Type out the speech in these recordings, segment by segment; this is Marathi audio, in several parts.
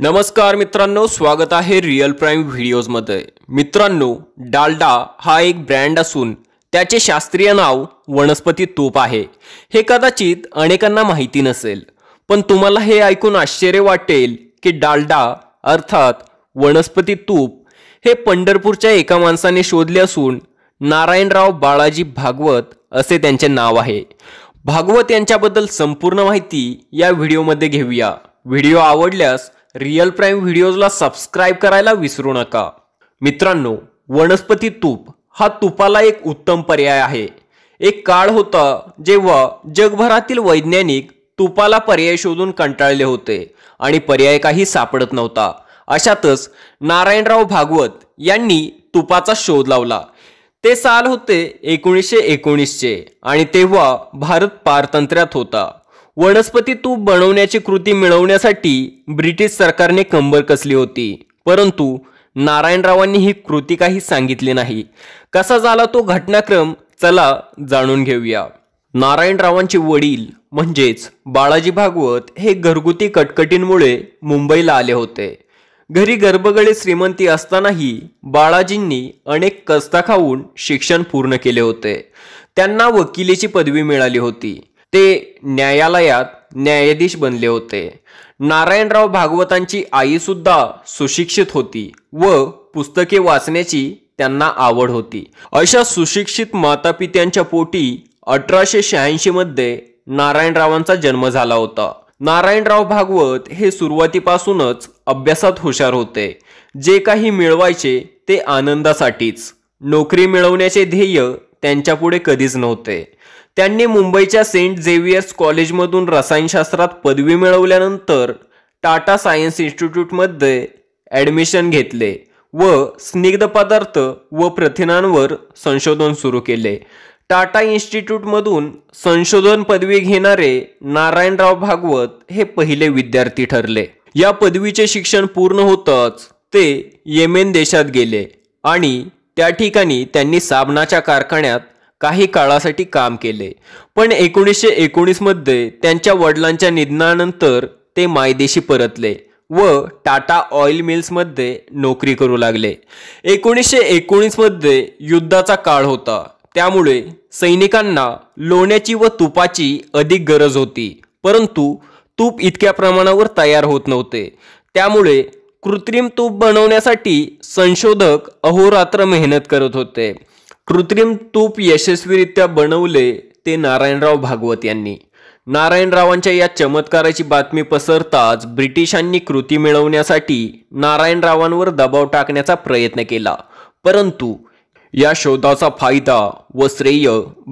नमस्कार मित्रांनो स्वागत आहे रिअल प्राईम व्हिडिओजमध्ये मित्रांनो डालडा हा एक ब्रँड असून त्याचे शास्त्रीय नाव वनस्पती तूप आहे हे कदाचित अनेकांना माहिती नसेल पण तुम्हाला हे ऐकून आश्चर्य वाटेल की डालडा अर्थात वनस्पती तूप हे पंढरपूरच्या एका माणसाने शोधले असून नारायणराव बाळाजी भागवत असे त्यांचे नाव आहे भागवत यांच्याबद्दल संपूर्ण माहिती या व्हिडिओमध्ये घेऊया व्हिडिओ आवडल्यास रिअल प्राईम व्हिडिओजला सबस्क्राईब करायला विसरू नका मित्रांनो वनस्पती तूप हा तुपाला एक उत्तम पर्याय आहे एक काळ होता जेव्हा जगभरातील वैज्ञानिक तुपाला पर्याय शोधून कंटाळले होते आणि पर्याय काही सापडत नव्हता अशातच नारायणराव भागवत यांनी तुपाचा शोध लावला ते साल होते एकोणीसशे एकोणीसचे आणि तेव्हा भारत पारतंत्र्यात होता वनस्पती तूप बनवण्याची कृती मिळवण्यासाठी ब्रिटिश सरकारने कंबर कसली होती परंतु नारायणरावांनी ही कृती काही सांगितली नाही कसा झाला तो घटनाक्रम चला जाणून घेऊया नारायणरावांचे वडील म्हणजेच बाळाजी भागवत हे घरगुती कटकटींमुळे मुंबईला आले होते घरी गर्भगळे श्रीमंती असतानाही बाळाजींनी अनेक कस्ता खाऊन शिक्षण पूर्ण केले होते त्यांना वकिलीची पदवी मिळाली होती ते न्यायालयात न्यायाधीश बनले होते नारायणराव भागवतांची आई सुद्धा सुशिक्षित होती व पुस्तके वाचण्याची त्यांना आवड होती अशा सुशिक्षित मातापित्यांच्या पोटी अठराशे शहाऐंशी मध्ये नारायणरावांचा जन्म झाला होता नारायणराव भागवत हे सुरुवातीपासूनच अभ्यासात हुशार होते जे काही मिळवायचे ते आनंदासाठीच नोकरी मिळवण्याचे ध्येय त्यांच्यापुढे कधीच नव्हते त्यांनी मुंबईच्या सेंट झेवियर्स कॉलेजमधून रसायनशास्त्रात पदवी मिळवल्यानंतर टाटा सायन्स इन्स्टिट्यूटमध्ये ॲडमिशन घेतले व स्निग्ध पदार्थ व प्रथिनांवर संशोधन सुरू केले टाटा इन्स्टिट्यूटमधून संशोधन पदवी घेणारे नारायणराव भागवत हे पहिले विद्यार्थी ठरले या पदवीचे शिक्षण पूर्ण होतच ते येमेन देशात गेले आणि त्या ठिकाणी त्यांनी साबणाच्या कारखान्यात काही काळासाठी काम केले पण एकोणीसशे एकोणीसमध्ये त्यांच्या वडिलांच्या निधनानंतर ते मायदेशी परतले व टाटा ऑइल मिल्समध्ये नोकरी करू लागले एकोणीसशे एकोणीसमध्ये युद्धाचा काळ होता त्यामुळे सैनिकांना लोण्याची व तुपाची अधिक गरज होती परंतु तूप इतक्या प्रमाणावर तयार होत नव्हते त्यामुळे कृत्रिम तूप बनवण्यासाठी संशोधक अहोरात्र मेहनत करत होते कृत्रिम तूप यशस्वीरित्या बनवले ते नारायणराव भागवत यांनी नारायणरावांच्या या चमत्काराची बातमी पसरताच ब्रिटिशांनी कृती मिळवण्यासाठी नारायणरावांवर दबाव टाकण्याचा प्रयत्न केला परंतु या शोधाचा फायदा व श्रेय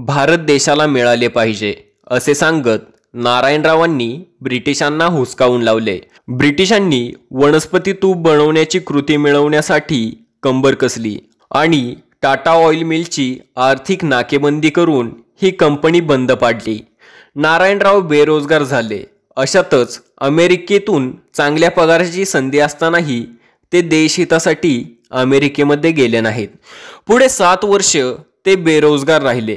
भारत देशाला मिळाले पाहिजे असे सांगत नारायणरावांनी ब्रिटिशांना हुसकावून लावले ब्रिटिशांनी वनस्पती तूप बनवण्याची कृती मिळवण्यासाठी कंबर कसली आणि टाटा ऑइल मिलची आर्थिक नाकेबंदी करून ही कंपनी बंद पाडली नारायणराव बेरोजगार झाले अशातच अमेरिकेतून चांगल्या पगाराची संधी असतानाही ते देशहितासाठी अमेरिकेमध्ये गेले नाहीत पुढे सात वर्ष ते बेरोजगार राहिले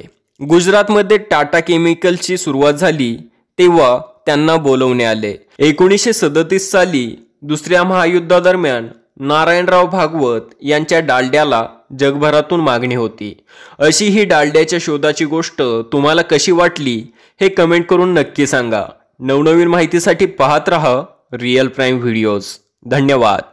गुजरातमध्ये टाटा केमिकलची सुरुवात झाली तेव्हा त्यांना बोलवणे आले एकोणीसशे सदतीस साली दुसऱ्या महायुद्धादरम्यान नारायणराव भागवत यांच्या डालड्याला जगभरातून मागणी होती अशी ही डालड्याच्या शोधाची गोष्ट तुम्हाला कशी वाटली हे कमेंट करून नक्की सांगा नवनवीन माहितीसाठी पाहत रहा रिअल प्राईम व्हिडिओज धन्यवाद